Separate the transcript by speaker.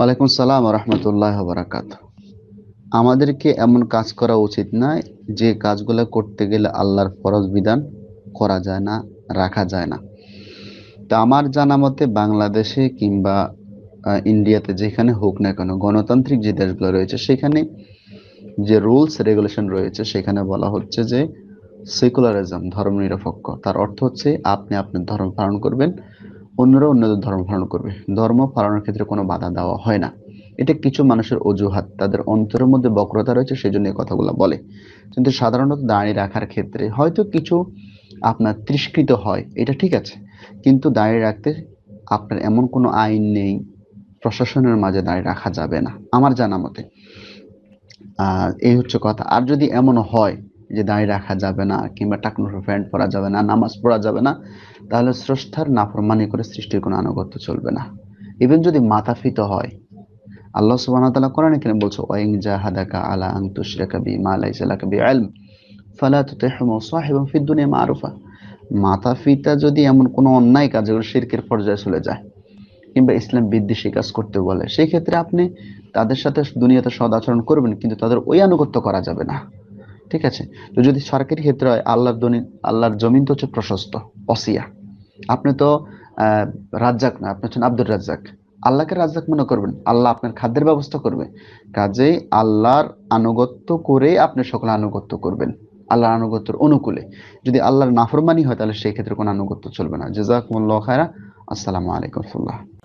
Speaker 1: ওয়ালাইকুম সালাম রহমতুল্লাহ বারাকাত আমাদেরকে এমন কাজ করা উচিত নয় যে কাজগুলো করতে গেলে আল্লাহর ফরজ বিধান করা যায় না রাখা যায় না তা আমার জানা মতে বাংলাদেশে কিংবা ইন্ডিয়াতে যেখানে হোক না কেন গণতান্ত্রিক যে দেশগুলো রয়েছে সেখানে যে রুলস রেগুলেশন রয়েছে সেখানে বলা হচ্ছে যে সেকুলারিজম ধর্মনিরপেক্ষ তার অর্থ হচ্ছে আপনি আপনার ধর্ম পালন করবেন অন্যরা অন্যদের ধর্ম পালন করবে ধর্ম পালনের ক্ষেত্রে কোনো বাধা দেওয়া হয় না এটা কিছু মানুষের অজুহাত তাদের অন্তরের মধ্যে বক্রতা রয়েছে সেই জন্য এই কথাগুলো বলে কিন্তু সাধারণত দাঁড়িয়ে রাখার ক্ষেত্রে হয়তো কিছু আপনার তৃষ্কৃত হয় এটা ঠিক আছে কিন্তু দাঁড়িয়ে রাখতে আপনার এমন কোনো আইন নেই প্রশাসনের মাঝে দাঁড়িয়ে রাখা যাবে না আমার জানা মতে এই হচ্ছে কথা আর যদি এমন হয় যে দাঁড়িয়ে রাখা যাবে না কিংবা টাকনুর প্যান্ট পরা যাবে না নামাজ পড়া যাবে না তাহলে স্রষ্টার নাফরমানি করে সৃষ্টির কোনো আনুগত্য চলবে না ইভেন যদি মাথাফিত হয় আল্লাহ সুবহানাহু ওয়া তাআলা কোরআনে কেন বলছো ওয়াইং জাহাদাকা আলা আন তুশরাকা বি মা লাইসা লাকা বিইলম ফালা তুতিহুমু সাহিবান ফিদ দুনিয়া মারুফা মাতা ফিতা যদি এমন কোনো অন্যায় কাজ শিরকের পর্যায়ে চলে যায় কিংবা ইসলাম বিদ্বেষী কাজ করতে বলে সেই ক্ষেত্রে আপনি তাদের সাথে দুনিয়াতে সদ আচরণ করবেন কিন্তু তাদের ওই আনুগত্য করা যাবে না ঠিক আছে তো যদি সরকারি ক্ষেত্রে হয় আল্লাহর দনি আল্লাহর জমিন তো হচ্ছে প্রশস্ত অসিয়া আপনি তো রাজ্জাক না আপনি হচ্ছেন আব্দুর রাজ্জাক আল্লাহকে রাজ্জাক মনে করবেন আল্লাহ আপনার খাদ্যের ব্যবস্থা করবে কাজেই আল্লাহর আনুগত্য করে আপনি সকল আনুগত্য করবেন আল্লাহর আনুগত্যর অনুকূলে যদি আল্লাহর নাফরমানি হয় তাহলে সেই ক্ষেত্রে কোনো আনুগত্য চলবে না জেজাকুমুল্লাহ খায়রা আসসালামু আলাইকুম